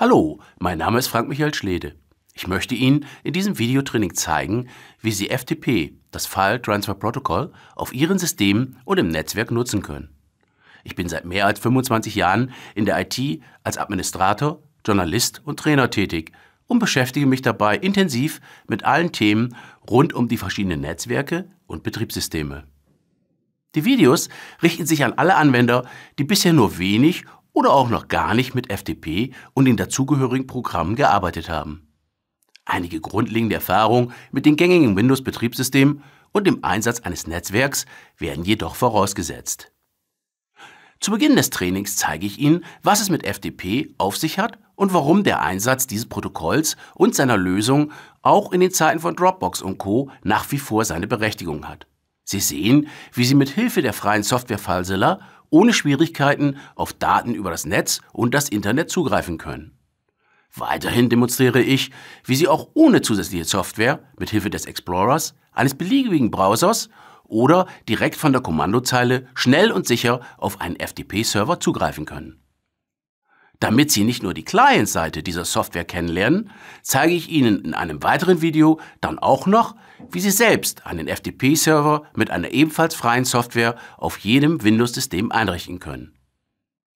Hallo, mein Name ist Frank-Michael Schlede. Ich möchte Ihnen in diesem Videotraining zeigen, wie Sie FTP, das File Transfer Protocol, auf Ihren Systemen und im Netzwerk nutzen können. Ich bin seit mehr als 25 Jahren in der IT als Administrator, Journalist und Trainer tätig und beschäftige mich dabei intensiv mit allen Themen rund um die verschiedenen Netzwerke und Betriebssysteme. Die Videos richten sich an alle Anwender, die bisher nur wenig oder auch noch gar nicht mit FDP und den dazugehörigen Programmen gearbeitet haben. Einige grundlegende Erfahrungen mit den gängigen Windows-Betriebssystemen und dem Einsatz eines Netzwerks werden jedoch vorausgesetzt. Zu Beginn des Trainings zeige ich Ihnen, was es mit FTP auf sich hat und warum der Einsatz dieses Protokolls und seiner Lösung auch in den Zeiten von Dropbox und Co. nach wie vor seine Berechtigung hat. Sie sehen, wie Sie mit Hilfe der freien Software FileZilla ohne Schwierigkeiten auf Daten über das Netz und das Internet zugreifen können. Weiterhin demonstriere ich, wie Sie auch ohne zusätzliche Software mit Hilfe des Explorers, eines beliebigen Browsers oder direkt von der Kommandozeile schnell und sicher auf einen FTP-Server zugreifen können. Damit Sie nicht nur die Client-Seite dieser Software kennenlernen, zeige ich Ihnen in einem weiteren Video dann auch noch, wie Sie selbst einen FTP-Server mit einer ebenfalls freien Software auf jedem Windows-System einrichten können.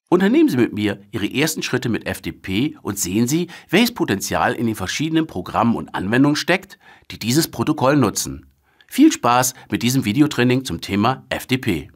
Unternehmen Sie mit mir Ihre ersten Schritte mit FTP und sehen Sie, welches Potenzial in den verschiedenen Programmen und Anwendungen steckt, die dieses Protokoll nutzen. Viel Spaß mit diesem Videotraining zum Thema FTP.